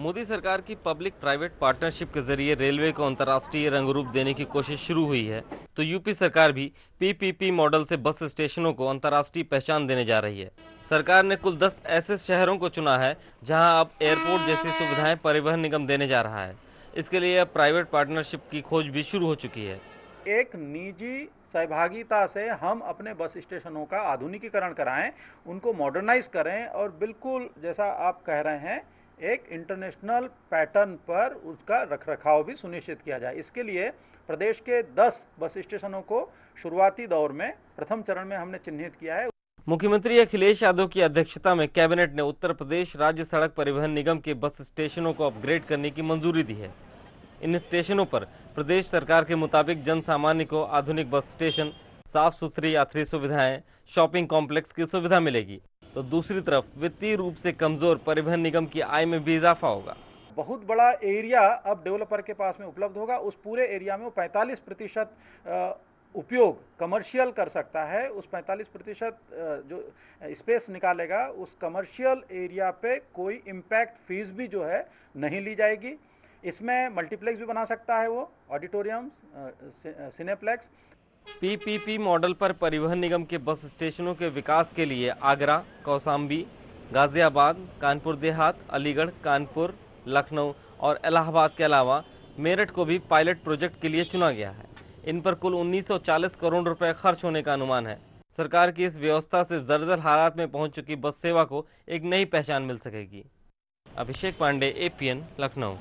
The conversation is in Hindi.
मोदी सरकार की पब्लिक प्राइवेट पार्टनरशिप के जरिए रेलवे को अंतर्राष्ट्रीय रंग रूप देने की कोशिश शुरू हुई है तो यूपी सरकार भी पीपीपी मॉडल से बस स्टेशनों को अंतर्राष्ट्रीय पहचान देने जा रही है सरकार ने कुल 10 ऐसे शहरों को चुना है जहां अब एयरपोर्ट जैसी सुविधाएं परिवहन निगम देने जा रहा है इसके लिए अब प्राइवेट पार्टनरशिप की खोज भी शुरू हो चुकी है एक निजी सहभागिता से हम अपने बस स्टेशनों का आधुनिकीकरण कराएं उनको मॉडर्नाइज करें और बिल्कुल जैसा आप कह रहे हैं एक इंटरनेशनल पैटर्न पर उसका रखरखाव भी सुनिश्चित किया जाए इसके लिए प्रदेश के 10 बस स्टेशनों को शुरुआती दौर में प्रथम चरण में हमने चिन्हित किया है मुख्यमंत्री अखिलेश यादव की अध्यक्षता में कैबिनेट ने उत्तर प्रदेश राज्य सड़क परिवहन निगम के बस स्टेशनों को अपग्रेड करने की मंजूरी दी है इन स्टेशनों पर प्रदेश सरकार के मुताबिक जन सामान्य को आधुनिक बस स्टेशन साफ सुथरी यात्री सुविधाएं शॉपिंग कॉम्प्लेक्स की सुविधा मिलेगी तो दूसरी तरफ वित्तीय रूप से कमजोर परिवहन निगम की आय में भी इजाफा होगा बहुत बड़ा एरिया अब डेवलपर के पास में उपलब्ध होगा उस पूरे एरिया में वो पैंतालीस प्रतिशत उपयोग कमर्शियल कर सकता है उस 45 प्रतिशत जो स्पेस निकालेगा उस कमर्शियल एरिया पे कोई इम्पैक्ट फीस भी जो है नहीं ली जाएगी इसमें मल्टीप्लेक्स भी बना सकता है वो ऑडिटोरियम सिनेप्लेक्स पीपीपी मॉडल पर परिवहन निगम के बस स्टेशनों के विकास के लिए आगरा कौसाम्बी गाजियाबाद कानपुर देहात अलीगढ़ कानपुर लखनऊ और इलाहाबाद के अलावा मेरठ को भी पायलट प्रोजेक्ट के लिए चुना गया है इन पर कुल 1940 करोड़ रुपए खर्च होने का अनुमान है सरकार की इस व्यवस्था से जर्जर हालात में पहुंच चुकी बस सेवा को एक नई पहचान मिल सकेगी अभिषेक पांडे एपीएन लखनऊ